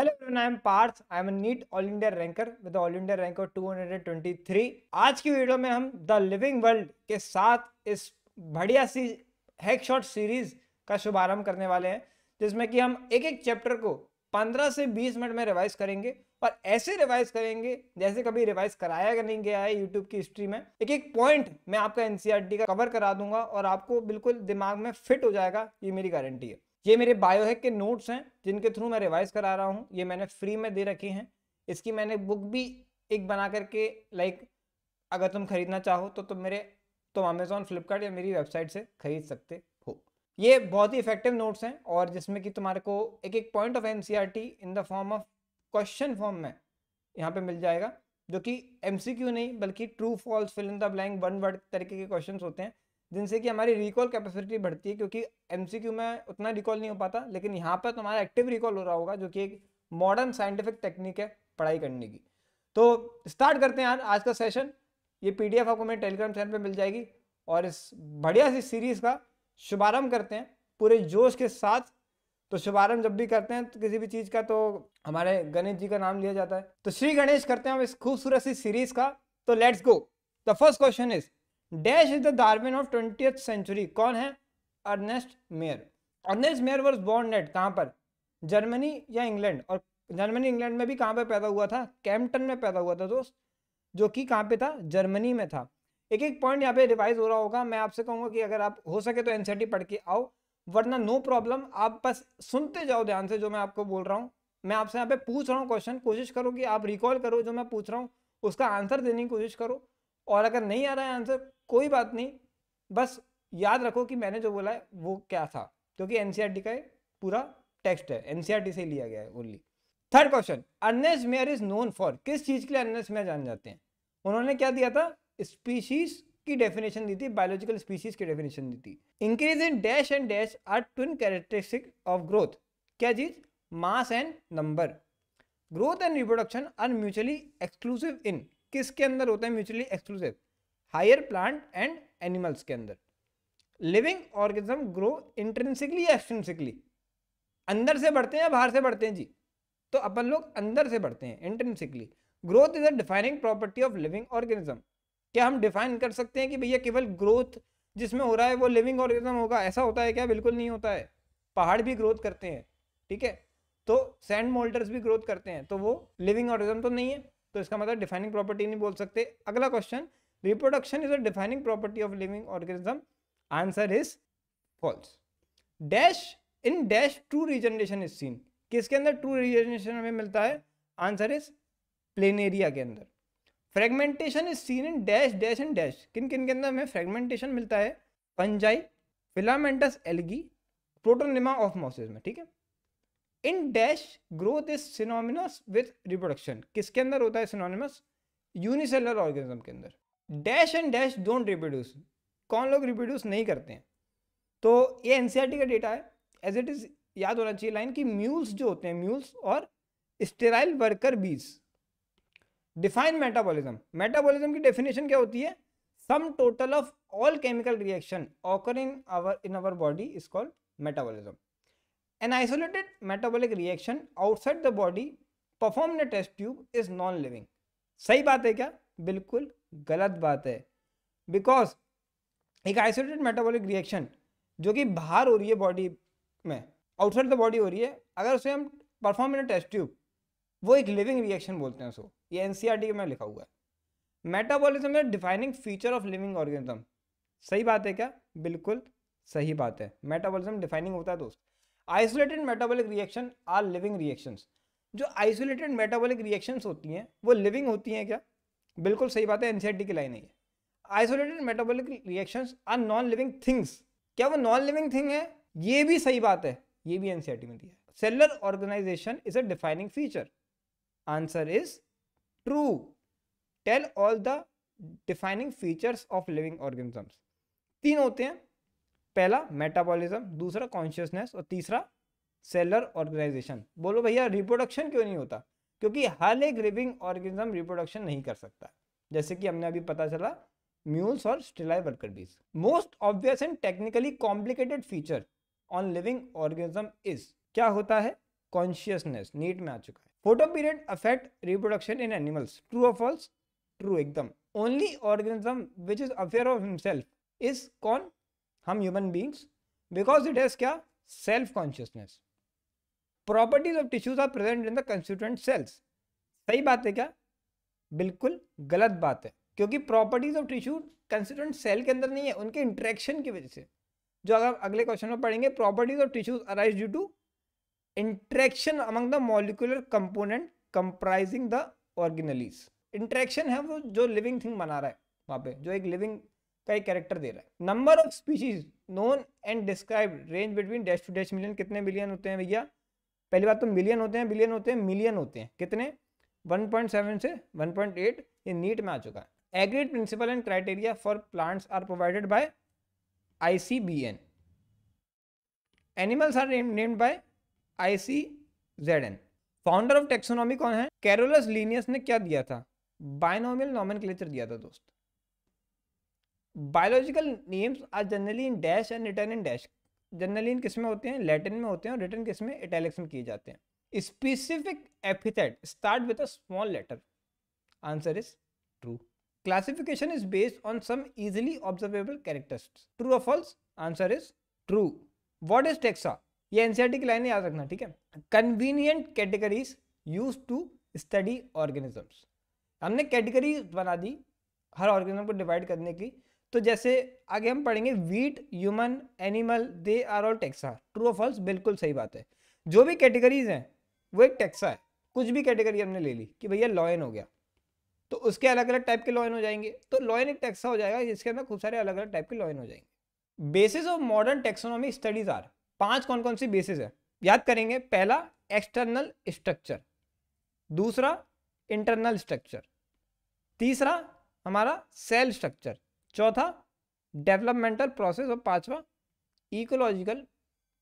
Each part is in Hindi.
Hello everyone I am Parth I am NEET all India ranker with all India ranker 223 आज की वीडियो में हम द लिविंग वर्ल्ड के साथ इस बढ़िया सी हैक शॉट सीरीज का शुभारंभ करने वाले हैं जिसमें कि हम एक एक चैप्टर को 15 से 20 मिनट में रिवाइज करेंगे और ऐसे रिवाइज करेंगे जैसे कभी रिवाइज कराया नहीं गया है यूट्यूब की हिस्ट्री में एक एक पॉइंट मैं आपका एनसीईआरटी e का कवर करा दूंगा और आपको बिल्कुल दिमाग में फिट हो जाएगा ये मेरी गारंटी है ये मेरे बायोहेक के नोट्स हैं जिनके थ्रू मैं रिवाइज करा रहा हूँ ये मैंने फ्री में दे रखी हैं इसकी मैंने बुक भी एक बना करके लाइक अगर तुम खरीदना चाहो तो तुम मेरे तुम अमेज़ोन फ्लिपकार्ट या मेरी वेबसाइट से खरीद सकते हो ये बहुत ही इफेक्टिव नोट्स हैं और जिसमें कि तुम्हारे को एक एक point of an in the form of question form में यहाँ पर मिल जाएगा जो कि एम नहीं बल्कि true false fill in the blank one word तरीके के क्वेश्चन होते हैं जिनसे कि हमारी रिकॉल कैपेसिटी बढ़ती है क्योंकि एमसीक्यू में उतना रिकॉल नहीं हो पाता लेकिन यहाँ पर तुम्हारा एक्टिव रिकॉल हो रहा होगा जो कि एक मॉडर्न साइंटिफिक टेक्निक है पढ़ाई करने की तो स्टार्ट करते हैं यार आज का सेशन ये पीडीएफ आपको मेरे टेलीग्राम चैनल पे मिल जाएगी और इस बढ़िया सी सीरीज़ का शुभारंभ करते हैं पूरे जोश के साथ तो शुभारंभ जब भी करते हैं तो किसी भी चीज़ का तो हमारे गणेश जी का नाम लिया जाता है तो श्री गणेश करते हैं हम इस खूबसूरत सी सीरीज़ का तो let's go the first question is dash is the Darwin of twenty century कौन है Ernst Mayr Ernst Mayr was born at कहाँ पर जर्मनी या इंग्लैंड और जर्मनी इंग्लैंड में भी कहाँ पे पैदा हुआ था कैम्पटन में पैदा हुआ था दोस्त जो कि कहाँ पे था जर्मनी में था एक एक पॉइंट यहाँ पे रिवाइज हो रहा होगा मैं आपसे कहूँगा कि अगर आप हो सके तो एनसीआरटी e पढ़ के आओ वरना नो प्रॉब्लम आप बस सुनते जाओ ध्यान से जो मैं आपको बोल रहा हूँ मैं आपसे यहाँ पे पूछ रहा हूँ क्वेश्चन कोशिश करो कि आप रिकॉल करो जो मैं पूछ रहा हूँ उसका आंसर देने की कोशिश करो और अगर नहीं आ रहा है आंसर कोई बात नहीं बस याद रखो कि मैंने जो बोला है वो क्या था क्योंकि एनसीआरटी e का पूरा टेक्स्ट है एनसीआर e से लिया गया है only third question Ernst Mayr is known for किस चीज के लिए अर्नेस मेयर जान जाते हैं उन्होंने क्या दिया था स्पीशीज की डेफिनेशन दी थी बायोलॉजिकल स्पीशीज की डेफिनेशन दी थी increase in dash and dash are twin characteristic of growth क्या चीज mass and number growth and reproduction are mutually exclusive in किसके अंदर होता है mutually exclusive higher plant and animals के अंदर living organism grow intrinsically extrinsically अंदर से बढ़ते हैं या बाहर से बढ़ते हैं जी तो अपन लोग अंदर से बढ़ते हैं intrinsically growth is a defining property of living organism क्या हम डिफाइन कर सकते हैं कि भैया केवल ग्रोथ जिसमें हो रहा है वो लिविंग ऑर्गेनिज्म होगा ऐसा होता है क्या बिल्कुल नहीं होता है पहाड़ भी ग्रोथ करते हैं ठीक है तो सैंड मोल्डर्स भी ग्रोथ करते हैं तो वो लिविंग ऑर्गेनिज्म तो नहीं है तो इसका मतलब डिफाइनिंग प्रॉपर्टी नहीं बोल सकते अगला question reproduction is a defining property of living organism answer is false dash in dash true regeneration is seen किसके अंदर ट्रू रिजनरेशन हमें मिलता है आंसर इज प्लेन एरिया के अंदर fragmentation is seen in dash dash and dash किन किन के अंदर हमें फ्रेगमेंटेशन मिलता है fungi filamentous algae protonema of mosses में ठीक है in dash growth is synonymous with reproduction किसके अंदर होता है सिनोनिमस यूनिसेलर ऑर्गेनिज्म के अंदर dash and dash don't reproduce कौन लोग रिप्रोड्यूस नहीं करते हैं तो ये एन e का डेटा है एज इट इज़ याद होना चाहिए लाइन कि म्यूल्स जो होते हैं म्यूल्स और sterile worker bees define metabolism metabolism की डेफिनेशन क्या होती है sum total of all chemical reaction occur in our in our body is called metabolism An isolated metabolic reaction outside the body performed in a test tube is non-living. सही बात है क्या बिल्कुल गलत बात है बिकॉज एक आइसोलेटेड मेटाबॉलिक रिएक्शन जो कि बाहर हो रही है बॉडी में आउटसाइड द बॉडी हो रही है अगर उसे हम परफॉर्म इन टेस्ट ट्यूब वो एक लिविंग रिएक्शन बोलते हैं उसको ये एन सी आर टी में लिखा हुआ है metabolism is defining feature of living organism सही बात है क्या बिल्कुल सही बात है मेटाबॉलिज्म डिफाइनिंग होता है दोस्त isolated metabolic reaction are living reactions जो आइसोलेटेड मेटाबॉलिक रिएक्शंस होती हैं वो लिविंग होती हैं क्या बिल्कुल सही बात है एनसीआरटी e की लाइन है isolated metabolic reactions are non living things क्या वो नॉन लिविंग थिंग है ये भी सही बात है ये भी एनसीआरटी e में दिया है cellular organization is a defining feature answer is true tell all the defining features of living organisms तीन होते हैं पहला मेटाबॉलिज्म दूसरा कॉन्शियसनेस और तीसरा सेलर ऑर्गेनाइजेशन बोलो भैया रिप्रोडक्शन क्यों नहीं होता क्योंकि हर एक लिविंग ऑर्गेनिज्म रिप्रोडक्शन नहीं कर सकता जैसे कि हमने अभी पता चला म्यूल्स और sterile worker bees most obvious and technically complicated feature on living organism is क्या होता है कॉन्शियसनेस नीट में आ चुका है photoperiod affect reproduction in animals true और फॉल्स ट्रू एकदम only organism which is aware of himself is con हम human beings because it has क्या self consciousness properties of tissues are present in the constituent cells सही बात है क्या बिल्कुल गलत बात है क्योंकि properties of tissue constituent cell के अंदर नहीं है उनके इंट्रैक्शन की वजह से जो अगर अगले क्वेश्चन में पढ़ेंगे properties of tissues arise due to interaction among the molecular component comprising the organelles interaction है वो जो लिविंग थिंग बना रहा है वहाँ पे जो एक लिविंग का एक कैरेक्टर दे रहा है number of species known and describe range between dash to dash million कितने मिलियन होते हैं भैया पहली बात तो मिलियन होते हैं बिलियन होते हैं मिलियन होते हैं कितने 1.7 से 1.8 ये नीट में आ चुका है agreed principle and criteria for plants are provided by ICBN animals are named by ICZN founder of taxonomy कौन है कैरोलस लीनियस ने क्या दिया था बायनोमियल नॉमन दिया था दोस्तों biological names are generally in dash and written in dash generally in किस में होते हैं लैटिन में होते हैं और रिटर्न किस में इटैलिक्स में किए जाते हैं specific epithet start with a small letter answer is true classification is based on some easily observable characters true और false answer is true what is taxa ये एनसीआरटी e की लाइन याद रखना ठीक है convenient categories use to study organisms हमने कैटेगरी बना दी हर ऑर्गेनिज्म को डिवाइड करने की तो जैसे आगे हम पढ़ेंगे wheat human animal they are all taxa true of false बिल्कुल सही बात है जो भी कैटेगरीज हैं वो एक टैक्सा है कुछ भी कैटेगरी हमने ले ली कि भैया लॉयन हो गया तो उसके अलग अलग टाइप के लॉयन हो जाएंगे तो लॉयन एक टैक्सा हो जाएगा जिसके अंदर खूब सारे अलग अलग टाइप के लॉयन हो जाएंगे basis of modern taxonomy studies are पांच कौन कौन सी बेसिस है याद करेंगे पहला एक्सटर्नल स्ट्रक्चर दूसरा इंटरनल स्ट्रक्चर तीसरा हमारा सेल स्ट्रक्चर चौथा डेवलपमेंटल प्रोसेस और पांचवा ecological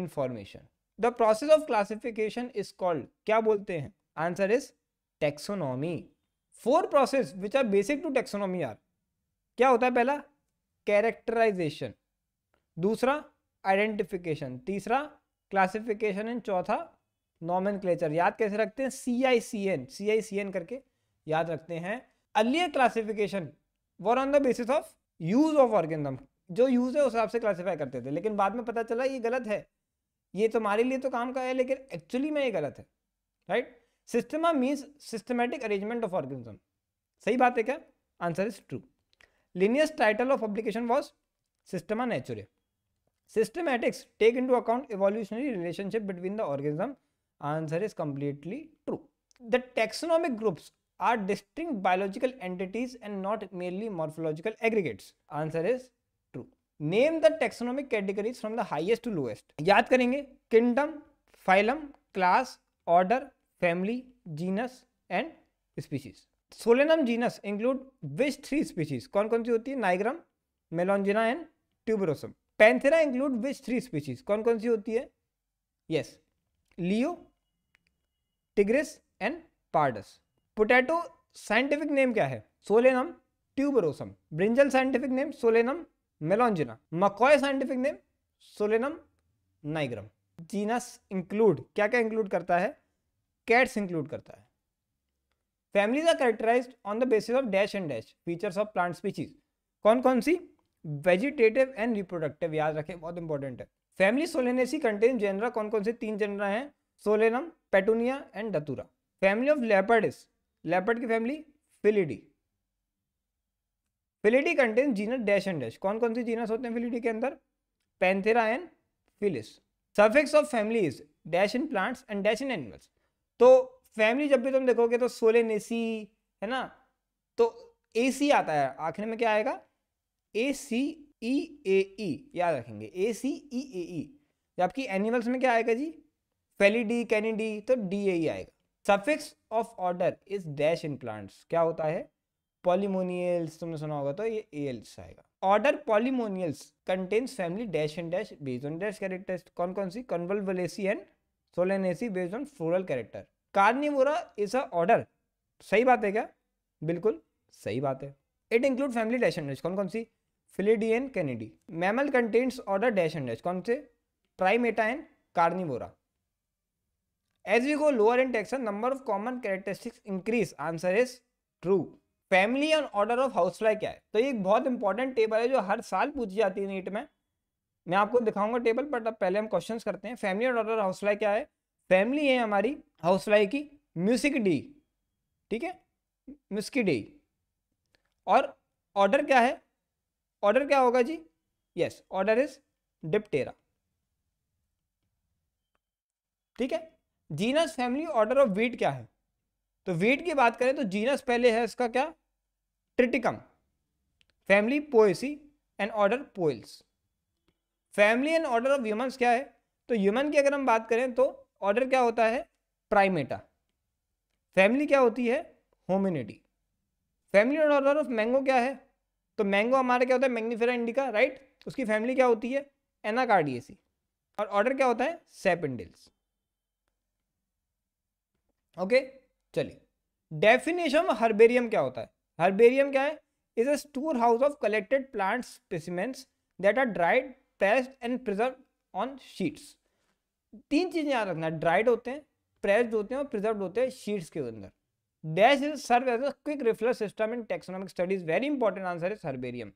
information the process of classification is called क्या बोलते हैं answer is taxonomy four process which are basic to taxonomy are क्या होता है पहला कैरेक्टराइजेशन दूसरा आइडेंटिफिकेशन तीसरा क्लासिफिकेशन एंड चौथा नॉमन याद कैसे रखते हैं सी आई सी एन सी आई सी एन करके याद रखते हैं earlier classification were on the basis of use of organism जो यूज है उस हिसाब से क्लासीफाई करते थे लेकिन बाद में पता चला ये गलत है ये तुम्हारे लिए तो काम का है लेकिन एक्चुअली में ये गलत है right Systema means systematic arrangement of organism सही बात है क्या answer is true Linnaeus title of publication was Systema Naturae take into account evolutionary relationship between the organism answer is completely true the taxonomic groups are distinct biological entities and not merely morphological aggregates answer is true name the taxonomic categories from the highest to lowest याद करेंगे kingdom phylum class order family genus and species Solanum genus include which three species कौन कौन सी होती है nigrum melongena and tuberosum Panthera include which three species कौन कौन सी होती है yes leo tigris and pardus potato scientific name क्या है Solanum tuberosum brinjal scientific name Solanum melongena makoi scientific name Solanum nigrum genus include क्या क्या इंक्लूड करता है कैट्स इंक्लूड करता है families are characterized on the basis of dash and dash features of plant species कौन कौन सी वेजिटेटिव एंड रिप्रोडक्टिव याद रखें बहुत इंपॉर्टेंट है फैमिली सोलेनेसी कंटेन जेनरा कौन कौन से तीन जेनरा हैं Solanum Petunia and Datura family of leopard is leopard की family Felidae Felidae contain genus dash and dash कौन कौन सी जीनस होते हैं फिलिडी के अंदर Panthera and Felis suffix of families dash in plants and dash in animals तो फैमिली जब भी तुम देखोगे तो सोलेनेसी है ना तो ए सी आता है आखिर में क्या आएगा ए सी ई ए ई याद रखेंगे ए सी ई ए ई जबकि एनिमल्स में क्या आएगा जी फेलीडी कैनिडी तो डी ए ई आएगा suffix of order is dash in plants क्या होता है पॉलीमोनियल्स तुमने सुना होगा तो ये एल्स आएगा order Polemoniales contains family dash and dash based on dash character कौन कौन सी Convolvulaceae and Solanaceae based on floral character Carnivora is a order सही बात है क्या बिल्कुल सही बात है it include family dash and dash कौन कौन सी Felidae and Canidae mammal contains order dash and dash कौन से Primata and Carnivora as we go lower in taxon number of common characteristics increase answer is true family and order of house fly क्या है तो ये एक बहुत इंपॉर्टेंट टेबल है जो हर साल पूछी जाती है नीट में मैं आपको दिखाऊंगा टेबल बट अब पहले हम क्वेश्चन करते हैं family and order house fly क्या है फैमिली है हमारी हाउस फ्लाई की म्यूसिक डी ठीक है म्यूसिक डी और ऑर्डर क्या है ऑर्डर क्या होगा जी यस ऑर्डर इज डिप्टेरा ठीक है genus family order of wheat क्या है तो वीट की बात करें तो जीनस पहले है इसका क्या Triticum family Poaceae and order Poales family and order of human क्या है तो ह्यूमन की अगर हम बात करें तो ऑर्डर क्या होता है प्राइमेटा फैमिली क्या होती है Hominidae family and order of mango क्या है तो मैंगो हमारा क्या होता है मैग्नीफेरा इंडिका राइट उसकी फैमिली क्या होती है एनाकार्डियसी और ऑर्डर क्या होता है सेपेंडिल्स ओके चलिए डेफिनेशन ऑफ हर्बेरियम क्या होता है हर्बेरियम क्या है is a store house of collected plant specimens that are dried pressed and preserve on sheets तीन चीज़ें याद रखना ड्राइड होते हैं प्रेस्ड होते हैं और प्रिजर्व होते हैं शीट्स के अंदर dash is serve as a quick referral system in taxonomic studies very important answer is herbarium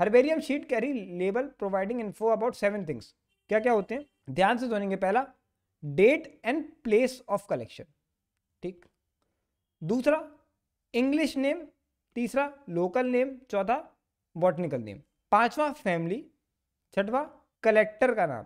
herbarium sheet carry label providing info about seven things क्या क्या होते हैं ध्यान से सुनेंगे पहला date and place of collection ठीक दूसरा इंग्लिश नेम तीसरा लोकल नेम चौथा बॉटनिकल नेम पांचवा फैमिली छठवा कलेक्टर का नाम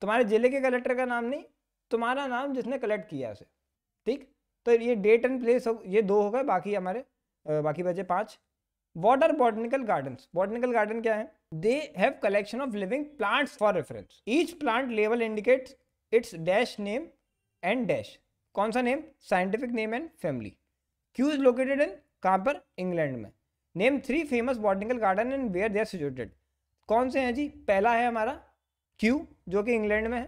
तुम्हारे जिले के कलेक्टर का नाम नहीं तुम्हारा नाम जिसने कलेक्ट किया उसे ठीक तो ये डेट एंड प्लेस ये दो हो गए बाकी हमारे बाकी बचे पांच what are botanical garden botanical garden क्या है they have collection of living plants for reference each plant लेवल indicate its dash name and dash कौन सा name scientific name and family Kew is located in कहाँ पर इंग्लैंड में name three famous botanical garden and where they are situated कौन से हैं जी पहला है हमारा क्यू जो कि इंग्लैंड में है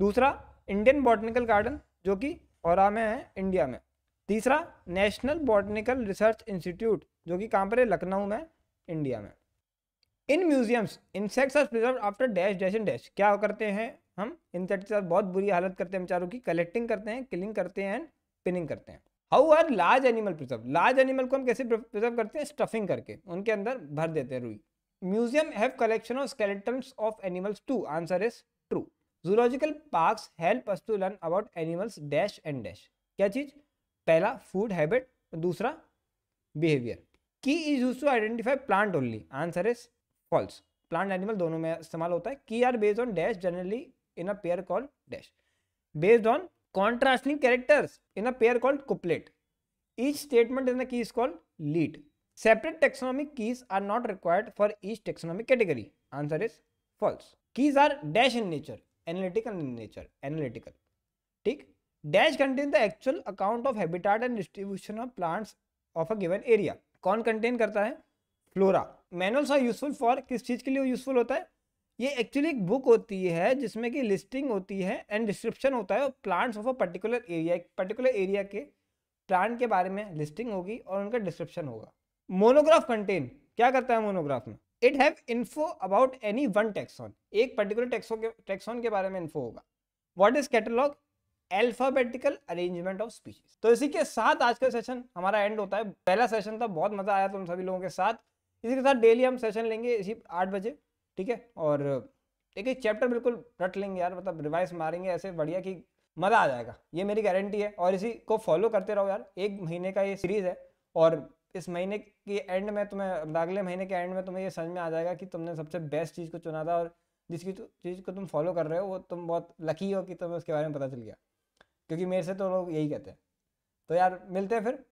दूसरा इंडियन बॉटनिकल गार्डन जो कि और में है इंडिया में तीसरा नेशनल बॉटनिकल रिसर्च इंस्टीट्यूट जो कि कहाँ पर है लखनऊ में इंडिया में in museums insects are preserve after dash dash and dash क्या करते हैं हम इन इंसेक्ट के साथ बहुत बुरी हालत करते हैं बेचारों की कलेक्टिंग करते हैं किलिंग करते हैं एंड पिनिंग करते हैं how are large animal preserve large animal को हम कैसे प्रिजर्व करते हैं स्टफिंग करके उनके अंदर भर देते हैं रुई museum have collection of skeletons of animals too answer is true zoological park help us to learn about animals dash and dash क्या चीज़ पहला फूड हैबिट दूसरा behaviour key is use to identify plant only answer is false plant animal दोनों में इस्तेमाल होता है key are based on dash generally in a pair called dash based on contrasting characters in a pair called कुपलेट each statement in the keys called lead separate taxonomic keys are not required for each taxonomic category answer is false keys are dash in nature analytical in nature analytical ठीक dash contain the actual account of habitat and distribution of plants of a given area कौन कंटेन करता है flora manuals are useful for किस चीज के लिए यूजफुल होता है ये एक्चुअली एक बुक होती है जिसमें कि लिस्टिंग होती है एंड डिस्क्रिप्शन होता है plants of a particular area एक पर्टिकुलर एरिया के प्लांट के बारे में लिस्टिंग होगी और उनका डिस्क्रिप्शन होगा मोनोग्राफ कंटेन क्या करता है मोनोग्राफ में it have info about any one taxon एक पर्टिकुलर टेक्सो के टैक्सॉन के बारे में इन्फो होगा what is catalogue alphabetical arrangement of species तो इसी के साथ आज का सेशन हमारा एंड होता है पहला सेशन था बहुत मजा आया तुम सभी लोगों के साथ इसी के साथ डेली हम सेशन लेंगे इसी आठ बजे ठीक है और एक एक चैप्टर बिल्कुल रट लेंगे यार मतलब रिवाइज मारेंगे ऐसे बढ़िया कि मज़ा आ जाएगा ये मेरी गारंटी है और इसी को फॉलो करते रहो यार एक महीने का ये सीरीज़ है और इस महीने के एंड में तुम्हें मतलब अगले महीने के एंड में तुम्हें ये समझ में आ जाएगा कि तुमने सबसे बेस्ट चीज़ को चुना था और जिसकी चीज़ को तुम फॉलो कर रहे हो वो तुम बहुत लकी हो कि तुम्हें उसके बारे में पता चल गया क्योंकि मेरे से तो लोग यही कहते हैं तो यार मिलते हैं फिर